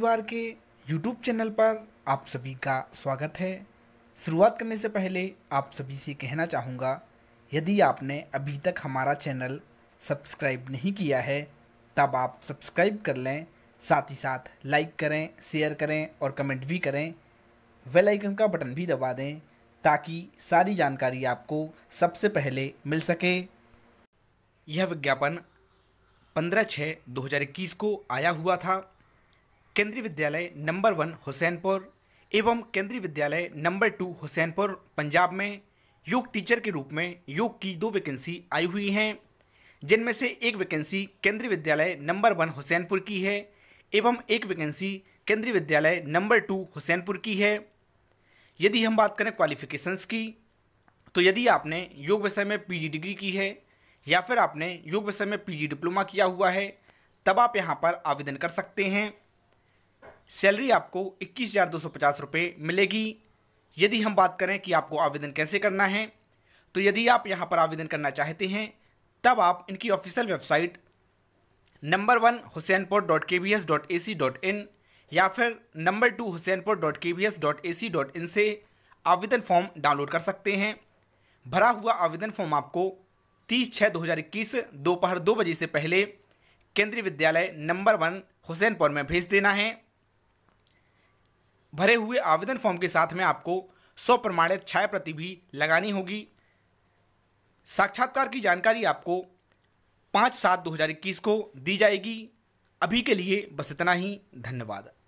परिवार के YouTube channel पर आप सभी का स्वागत है शुरुआत करने से पहले आप सभी से कहना चाहूँगा यदि आपने अभी तक हमारा चैनल सब्सक्राइब नहीं किया है तब आप सब्सक्राइब कर लें साथ ही साथ लाइक करें शेयर करें और कमेंट भी करें वेल आइकन का बटन भी दबा दें ताकि सारी जानकारी आपको सबसे पहले मिल सके यह विज्ञापन पंद्रह छः 2021 को आया हुआ था केंद्रीय विद्यालय नंबर वन हुसैनपुर एवं केंद्रीय विद्यालय नंबर टू हुसैनपुर पंजाब में योग टीचर के रूप में योग की दो वैकेंसी आई हुई हैं जिनमें से एक वैकेंसी केंद्रीय विद्यालय नंबर वन हुसैनपुर की है एवं एक वैकेंसी केंद्रीय विद्यालय नंबर टू हुसैनपुर की है यदि हम बात करें क्वालिफिकेशंस की तो यदि आपने योग विषय में पीजी डिग्री की है या फिर आपने योग विषय में पीजी डिप्लोमा किया हुआ है तब आप यहाँ पर आवेदन कर सकते हैं सैलरी आपको इक्कीस हज़ार दो सौ पचास रुपये मिलेगी यदि हम बात करें कि आपको आवेदन कैसे करना है तो यदि आप यहाँ पर आवेदन करना चाहते हैं तब आप इनकी official website number one Hussainpur dot K B S dot A C dot in या फिर number two Hussainpur dot K B S dot A C dot in से आवेदन फॉर्म डाउनलोड कर सकते हैं भरा हुआ आवेदन फॉर्म आपको तीस छः दो हज़ार इक्कीस दोपहर दो बजे से पहले केंद्रीय विद्यालय नंबर वन हुसैनपुर में भेज देना है भरे हुए आवेदन फॉर्म के साथ में आपको सौ प्रमाणित छाया प्रति भी लगानी होगी साक्षात्कार की जानकारी आपको पाँच सात दो हज़ार इक्कीस को दी जाएगी अभी के लिए बस इतना ही धन्यवाद